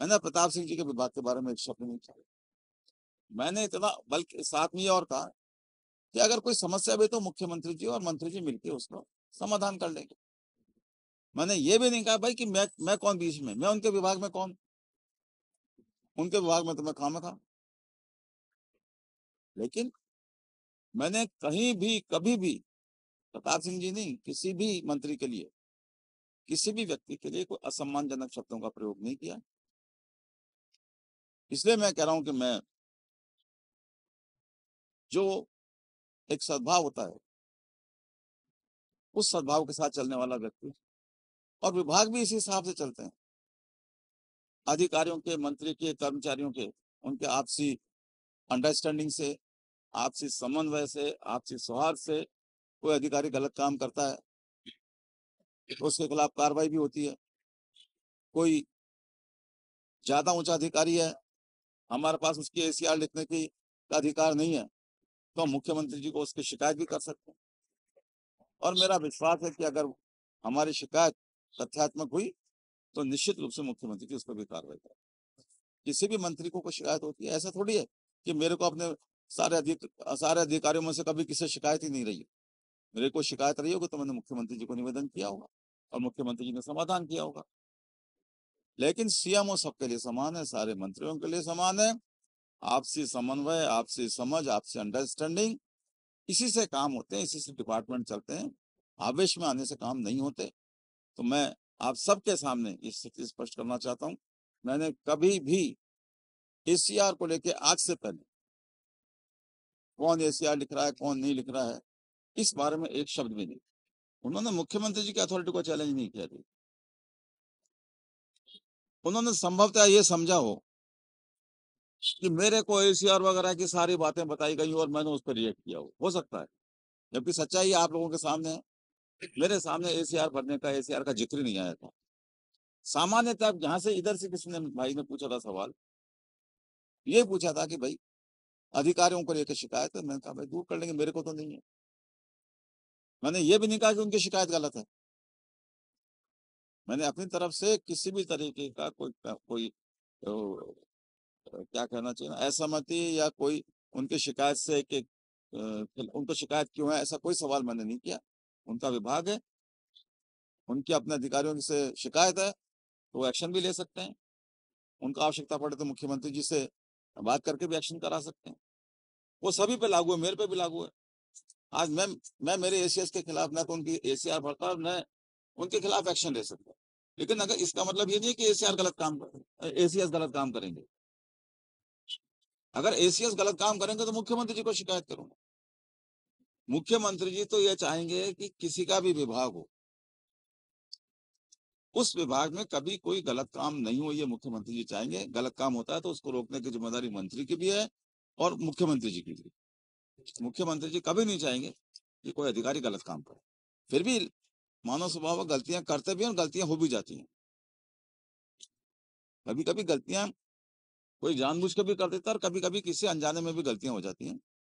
मैंने प्रताप सिंह जी के विभाग के बारे में एक शब्द नहीं किया मैंने इतना बल्कि साथ में ये और कहा कि अगर कोई समस्या भी तो मुख्यमंत्री जी और मंत्री जी मिलकर उसको समाधान कर लेंगे मैंने ये भी नहीं कहा भाई कि मैं मैं कौन बीच में मैं उनके विभाग में कौन उनके विभाग में तो मैं काम था लेकिन मैंने कहीं भी कभी भी प्रताप सिंह जी नहीं किसी भी मंत्री के लिए किसी भी व्यक्ति के लिए कोई असम्मानजनक शब्दों का प्रयोग नहीं किया इसलिए मैं कह रहा हूं कि मैं जो एक सद्भाव होता है उस सद्भाव के साथ चलने वाला व्यक्ति और विभाग भी इसी हिसाब से चलते हैं अधिकारियों के मंत्री के कर्मचारियों के उनके आपसी अंडरस्टैंडिंग से आपसी समन्वय से आपसी सौहार्द से कोई अधिकारी गलत काम करता है तो उसके खिलाफ कार्रवाई भी होती है कोई ज्यादा ऊंचा अधिकारी है हमारे पास उसकी ए लिखने की का अधिकार नहीं है तो हम मुख्यमंत्री जी को उसकी शिकायत भी कर सकते हैं और मेरा विश्वास है कि अगर हमारी शिकायत तथ्यात्मक हुई तो निश्चित रूप से मुख्यमंत्री जी उस पर भी कार्रवाई करें किसी भी मंत्री को कोई शिकायत होती है ऐसा थोड़ी है कि मेरे को अपने सारे अधिक सारे अधिकारियों में से कभी किसी शिकायत ही नहीं रही मेरे को शिकायत रही होगी तो मैंने मुख्यमंत्री जी को निवेदन किया होगा और मुख्यमंत्री जी ने समाधान किया होगा लेकिन सीएमओ सबके लिए समान है सारे मंत्रियों के लिए समान है आपसी समन्वय आपसी समझ आपसी अंडरस्टैंडिंग इसी से काम होते हैं इसी से डिपार्टमेंट चलते हैं आवेश में आने से काम नहीं होते तो मैं आप सबके सामने इस स्थिति स्पष्ट करना चाहता हूं मैंने कभी भी एसीआर को लेकर आज से पहले कौन एसीआर लिख रहा है कौन नहीं लिख रहा है इस बारे में एक शब्द भी नहीं उन्होंने मुख्यमंत्री जी की अथॉरिटी को चैलेंज नहीं किया उन्होंने संभवतः ये समझा हो कि मेरे को एसीआर वगैरह की सारी बातें बताई गई और मैंने उस पर रिएक्ट किया हो सकता है जबकि सच्चाई आप लोगों के सामने है मेरे सामने एसीआर भरने का एसीआर का जिक्र नहीं आया था सामान्यतः जहां से इधर से किसी ने भाई ने पूछा था सवाल ये पूछा था कि भाई अधिकारियों को लेकर शिकायत है मैंने कहा भाई दूर कर लेंगे मेरे को तो नहीं है मैंने ये भी नहीं कहा कि उनकी शिकायत गलत है मैंने अपनी तरफ से किसी भी तरीके का कोई कोई तो, क्या कहना चाहिए ना असहमति या कोई उनकी शिकायत से कि उनको शिकायत क्यों है ऐसा कोई सवाल मैंने नहीं किया उनका विभाग है उनके अपने अधिकारियों से शिकायत है तो एक्शन भी ले सकते हैं उनका आवश्यकता पड़े तो मुख्यमंत्री जी से बात करके भी एक्शन करा सकते हैं वो सभी पे लागू है मेरे पे भी लागू है आज मैं मैं मेरे एसीएस के खिलाफ ना तो उनकी एसीआर भरता न उनके खिलाफ एक्शन ले सकता है लेकिन अगर इसका मतलब ये नहीं कि एसीआर गलत काम एसीएस गलत काम करेंगे अगर एसीएस गलत काम करेंगे तो मुख्यमंत्री जी को शिकायत करूंगा मुख्यमंत्री जी तो ये चाहेंगे कि किसी का भी विभाग हो उस विभाग में कभी कोई गलत काम नहीं हो ये मुख्यमंत्री जी चाहेंगे गलत काम होता है तो उसको रोकने की जिम्मेदारी मंत्री की भी है और मुख्यमंत्री जी की भी मुख्यमंत्री जी कभी नहीं चाहेंगे कि कोई अधिकारी गलत काम करे फिर भी मानव स्वभाव गलतियां करते भी और गलतियां हो भी जाती हैं कभी कभी गलतियां कोई जानबूझ के भी कर देता है और कभी कभी किसी अनजाने में भी गलतियां हो जाती हैं